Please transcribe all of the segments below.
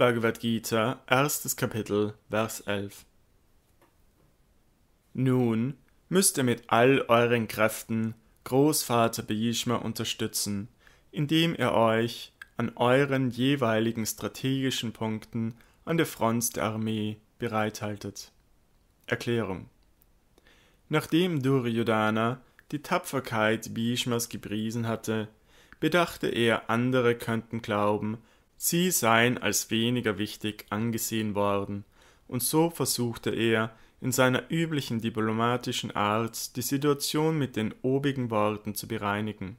Bhagavad Gita, erstes Kapitel, Vers 11. Nun müsst ihr mit all euren Kräften Großvater Bhishma unterstützen, indem ihr euch an euren jeweiligen strategischen Punkten an der Front der Armee bereithaltet. Erklärung Nachdem Duryodhana die Tapferkeit Bhishmas gepriesen hatte, bedachte er, andere könnten glauben, Sie seien als weniger wichtig angesehen worden, und so versuchte er, in seiner üblichen diplomatischen Art die Situation mit den obigen Worten zu bereinigen.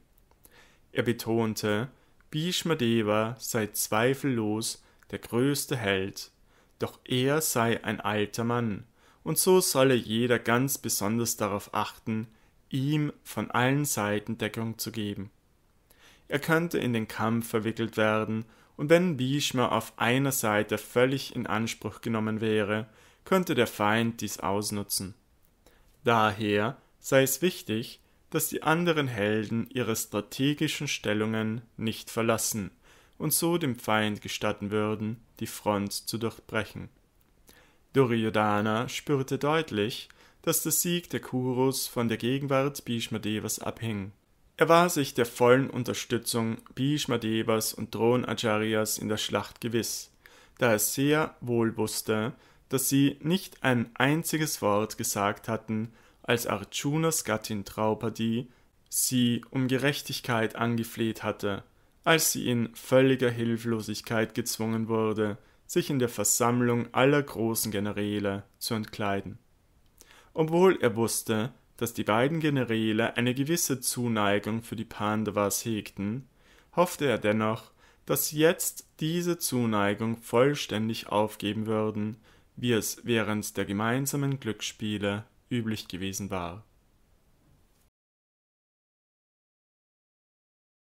Er betonte, Bhishmadeva sei zweifellos der größte Held, doch er sei ein alter Mann, und so solle jeder ganz besonders darauf achten, ihm von allen Seiten Deckung zu geben. Er könnte in den Kampf verwickelt werden und wenn Bhishma auf einer Seite völlig in Anspruch genommen wäre, könnte der Feind dies ausnutzen. Daher sei es wichtig, dass die anderen Helden ihre strategischen Stellungen nicht verlassen und so dem Feind gestatten würden, die Front zu durchbrechen. Duryodhana spürte deutlich, dass der Sieg der Kurus von der Gegenwart Bhishma Devas abhing. Er war sich der vollen Unterstützung Bhishmadevas und Acharyas in der Schlacht gewiss, da er sehr wohl wusste, dass sie nicht ein einziges Wort gesagt hatten, als Arjunas Gattin Draupadi sie um Gerechtigkeit angefleht hatte, als sie in völliger Hilflosigkeit gezwungen wurde, sich in der Versammlung aller großen Generäle zu entkleiden. Obwohl er wusste, dass die beiden Generäle eine gewisse Zuneigung für die Pandavas hegten, hoffte er dennoch, dass sie jetzt diese Zuneigung vollständig aufgeben würden, wie es während der gemeinsamen Glücksspiele üblich gewesen war